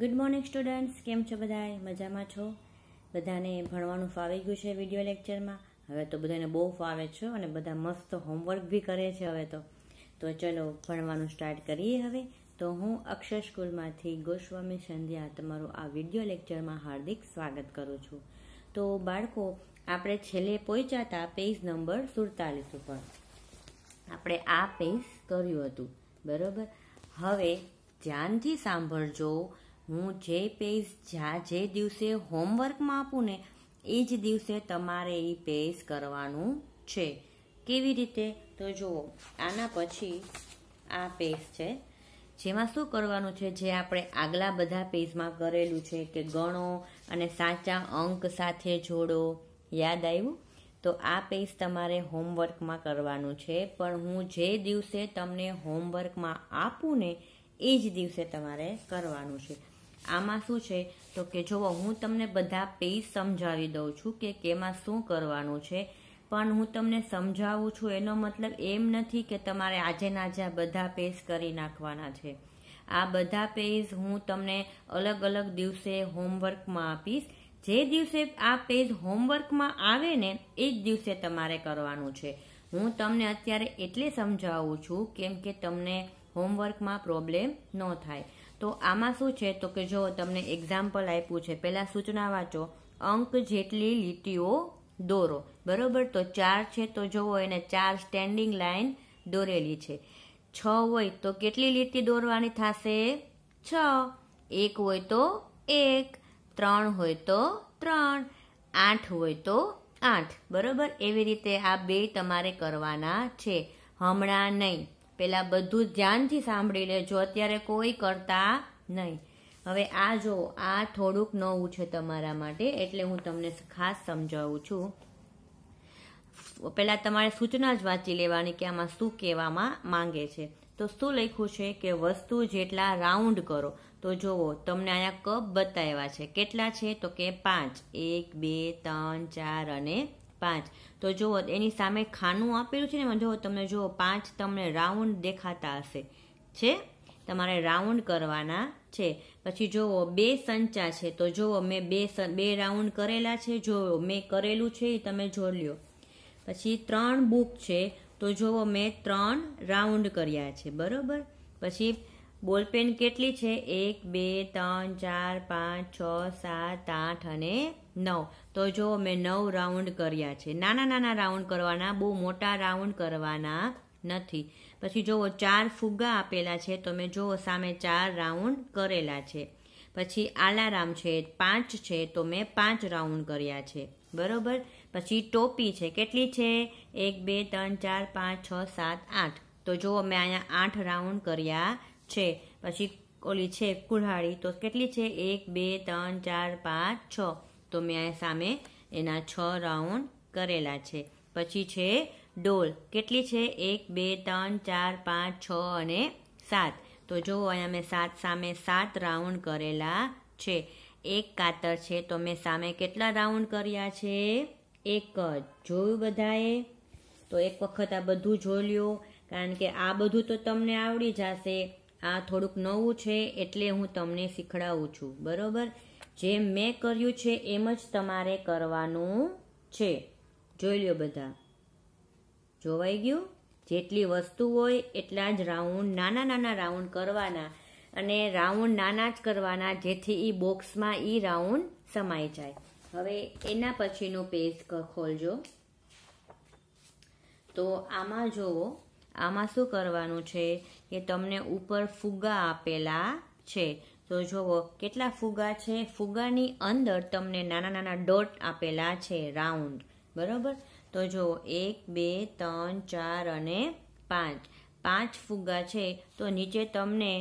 good morning students કેમ છો બધાએ મજામાં છો બધાને ભણવાનું ફાવી ગયું છે વિડીયો લેક્ચરમાં હવે તો બધાને બહુ ફાવે છે અને બધા મસ્ત હોમવર્ક બી કરે છે હવે તો તો ચલો ભણવાનું સ્ટાર્ટ કરીએ હવે તો હું અક્ષર સ્કૂલમાંથી ગોસ્વામી સંધ્યા તમારું આ વિડીયો લેક્ચરમાં હાર્દિક સ્વાગત કરું છું તો બાળકો આપણે છેલ્લે પહોંચાતા પેજ નંબર સુડતાલીસ ઉપર આપણે આ પેજ કર્યું હતું બરાબર હવે ધ્યાનથી સાંભળજો હું જે પેજ જ્યાં જે દિવસે હોમવર્કમાં આપું ને એ જ દિવસે તમારે એ પેજ કરવાનું છે કેવી રીતે તો જુઓ આના પછી આ પેજ છે જેમાં શું કરવાનું છે જે આપણે આગલા બધા પેજમાં કરેલું છે કે ગણો અને સાચા અંક સાથે જોડો યાદ આવ્યું તો આ પેજ તમારે હોમવર્કમાં કરવાનું છે પણ હું જે દિવસે તમને હોમવર્કમાં આપું ને એ જ દિવસે તમારે કરવાનું છે આમાં શું છે તો કે જુઓ હું તમને બધા પેજ સમજાવી દઉં છું કે કેમાં શું કરવાનું છે પણ હું તમને સમજાવું છું એનો મતલબ એમ નથી કે તમારે આજે નાજા બધા પેજ કરી નાખવાના છે આ બધા પેજ હું તમને અલગ અલગ દિવસે હોમવર્કમાં આપીશ જે દિવસે આ પેજ હોમવર્કમાં આવે ને એ જ દિવસે તમારે કરવાનું છે હું તમને અત્યારે એટલે સમજાવું છું કેમ કે તમને હોમવર્કમાં પ્રોબ્લેમ ન થાય તો આમાં શું છે તો કે જો તમને એક્ઝામ્પલ આપ્યું છે પહેલાં સૂચના વાંચો અંક જેટલી લીટીઓ દોરો બરોબર તો ચાર છે તો જુઓ એને ચાર સ્ટેન્ડિંગ લાઇન દોરેલી છે છ હોય તો કેટલી લીટી દોરવાની થશે છ એક હોય તો એક ત્રણ હોય તો ત્રણ આઠ હોય તો આઠ બરોબર એવી રીતે આ બે તમારે કરવાના છે હમણાં નહીં પહેલાં બધું ધ્યાનથી સાંભળી લેજો અત્યારે કોઈ કરતા નહીં હવે આ જો આ થોડુંક નવું છે તમારા માટે એટલે હું તમને ખાસ સમજાવું છું પહેલાં તમારે સૂચના જ વાંચી લેવાની કે આમાં શું કહેવામાં માંગે છે તો શું લખ્યું છે કે વસ્તુ જેટલા રાઉન્ડ કરો તો જુઓ તમને અહીંયા કપ બતાવ્યા છે કેટલા છે તો કે પાંચ એક બે ત્રણ ચાર અને પાંચ તો જુઓ એની સામે ખાનું આપેલું છે ને જુઓ તમને જુઓ પાંચ તમને રાઉન્ડ દેખાતા હશે છે તમારે રાઉન્ડ કરવાના છે પછી જુઓ બે સંચા છે તો જુઓ મેં બે બે રાઉન્ડ કરેલા છે જુઓ મેં કરેલું છે એ તમે જોઈ લ્યો પછી ત્રણ બુક છે તો જુઓ મેં ત્રણ રાઉન્ડ કર્યા છે બરાબર પછી બોલ પેન કેટલી છે એક બે ત્રણ ચાર પાંચ છ સાત આઠ અને નવ તો જો મેં નવ રાઉન્ડ કર્યા છે નાના નાના રાઉન્ડ કરવાના બહુ મોટા રાઉન્ડ કરવાના નથી પછી જુઓ ચાર ફુગ્ગા આપેલા છે તો મેં જુઓ સામે ચાર રાઉન્ડ કરેલા છે પછી આલારામ છે પાંચ છે તો મેં પાંચ રાઉન્ડ કર્યા છે બરોબર પછી ટોપી છે કેટલી છે એક બે ત્રણ ચાર પાંચ છ સાત આઠ તો જુઓ મેં અહીંયા આઠ રાઉન્ડ કર્યા છે પછી ઓલી છે કુલ્હાડી તો કેટલી છે એક બે ત્રણ ચાર પાંચ છ તો મેં સામે એના છ રાઉન્ડ કરેલા છે પછી છે ડોલ કેટલી છે એક બે ત્રણ ચાર પાંચ છ અને સાત તો જુઓ અહીંયા મેં સાત સામે સાત રાઉન્ડ કરેલા છે એક કાતર છે તો મેં સામે કેટલા રાઉન્ડ કર્યા છે એક જ જોયું બધાએ તો એક વખત આ બધું જોઈ લ્યો કારણ કે આ બધું તો તમને આવડી જશે આ થોડુંક નવું છે એટલે હું તમને શીખડાવું છું બરોબર જે મેં કર્યું છે એમ જ તમારે કરવાનું છે જોઈ લો બધા જોવાઈ ગયું જેટલી વસ્તુ હોય એટલા જ રાઉન્ડ નાના નાના રાઉન્ડ કરવાના અને રાઉન્ડ નાના જ કરવાના જેથી એ બોક્સમાં એ રાઉન્ડ સમાઈ જાય હવે એના પછીનું પેજ ખોલજો તો આમાં જુઓ આમાં શું કરવાનું છે કે તમને ઉપર ફુગ્ગા આપેલા છે તો જુઓ કેટલા ફુગ્ગા છે ફુગ્ગાની અંદર તમને નાના નાના ડોટ આપેલા છે રાઉન્ડ બરોબર તો જુઓ એક બે ત્રણ ચાર અને પાંચ પાંચ ફુગ્ગા છે તો નીચે તમને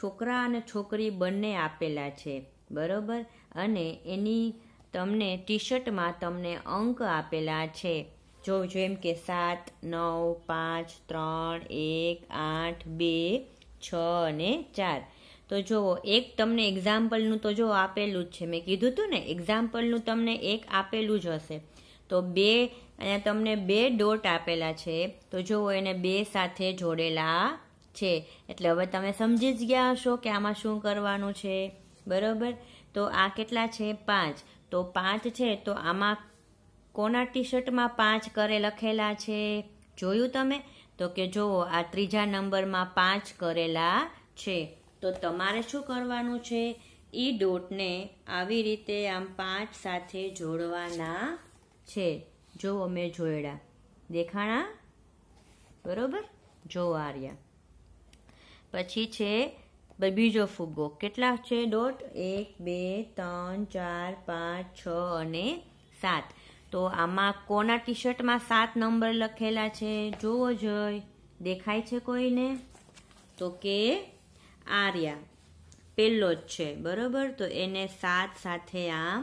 છોકરા અને છોકરી બંને આપેલા છે બરાબર અને એની તમને ટી શર્ટમાં તમને અંક આપેલા છે જોઉં છું એમ કે સાત નવ પાંચ ત્રણ એક આઠ બે છ અને ચાર તો જુઓ એક તમને એક્ઝામ્પલનું તો જો આપેલું જ છે મેં કીધું હતું ને એક્ઝામ્પલનું તમને એક આપેલું જ હશે તો બે અહીંયા તમને બે ડોટ આપેલા છે તો જુઓ એને બે સાથે જોડેલા છે એટલે હવે તમે સમજી જ ગયા હશો કે આમાં શું કરવાનું છે બરાબર તો આ કેટલા છે પાંચ તો પાંચ છે તો આમાં કોના ટી શર્ટમાં પાંચ કરે લખેલા છે જોયું તમે તો કે જુઓ આ ત્રીજા નંબરમાં પાંચ કરેલા છે તો તમારે શું કરવાનું છે એ ડોટને આવી રીતે આમ પાંચ સાથે જોડવાના છે જુઓ મેં જોયડા દેખાણા બરોબર જો આર્યા પછી છે બીજો ફુગ્ગો કેટલા છે ડોટ એક બે ત્રણ ચાર પાંચ છ અને સાત તો આમાં કોના ટી શર્ટમાં સાત નંબર લખેલા છે જોવો જોઈ દેખાય છે કોઈને તો કે આર્યા પહેલો જ છે બરોબર તો એને સાત સાથે આમ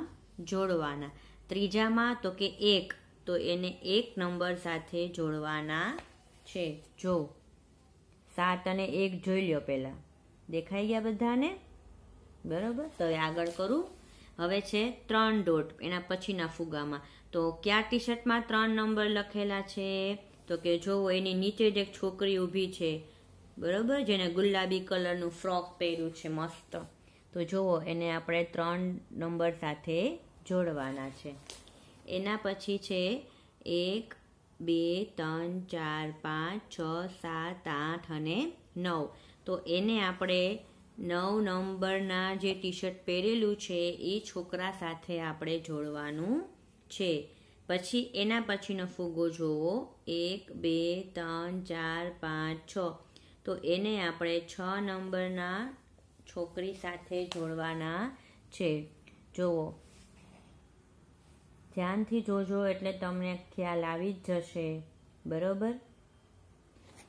જોડવાના ત્રીજામાં તો કે એક તો એને એક નંબર સાથે જોડવાના છે જો સાત અને એક જોઈ લ્યો પહેલાં દેખાઈ ગયા બધાને બરાબર તો આગળ કરું હવે છે ત્રણ ડોટ એના પછીના ફુગામાં તો કયા ટી શર્ટમાં ત્રણ નંબર લખેલા છે તો કે જોવો એની નીચે જ એક છોકરી ઊભી છે બરોબર જેને ગુલાબી કલરનું ફ્રોક પહેર્યું છે મસ્ત તો જુઓ એને આપણે ત્રણ નંબર સાથે જોડવાના છે એના પછી છે એક બે ત્રણ ચાર પાંચ છ સાત આઠ અને નવ તો એને આપણે નવ નંબરના જે ટી શર્ટ પહેરેલું છે એ છોકરા સાથે આપણે જોડવાનું છે પછી એના પછીનો ફુગ્ગો જોવો એક બે ત્રણ ચાર પાંચ છ તો એને આપણે છ નંબરના છોકરી સાથે જોડવાના છે જુઓ ધ્યાનથી જોજો એટલે તમને ખ્યાલ આવી જ જશે બરોબર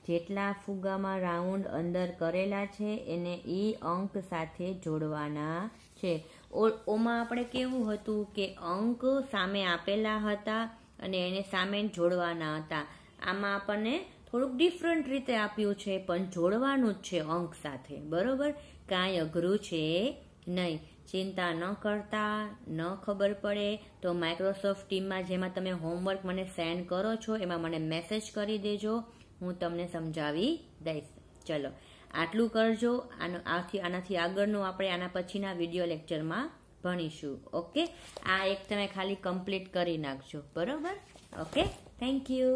જેટલા ફુગામાં રાઉન્ડ અંદર કરેલા છે એને ઈ અંક સાથે જોડવાના છે ઓમાં આપણે કેવું હતું કે અંક સામે આપેલા હતા અને એને સામે જોડવાના હતા આમાં આપણને થોડુંક ડિફરન્ટ રીતે આપ્યું છે પણ જોડવાનું જ છે અંક સાથે બરોબર કાંઈ અઘરું છે નહીં ચિંતા ન કરતા ન ખબર પડે તો માઇક્રોસોફ્ટ ટીમમાં જેમાં તમે હોમવર્ક મને સેન્ડ કરો છો એમાં મને મેસેજ કરી દેજો હું તમને સમજાવી દઈશ ચલો આટલું કરજો આનો આથી આનાથી આગળનું આપણે આના પછીના વિડીયો લેક્ચરમાં ભણીશું ઓકે આ એક તમે ખાલી કમ્પ્લીટ કરી નાખજો બરોબર ઓકે થેન્ક યુ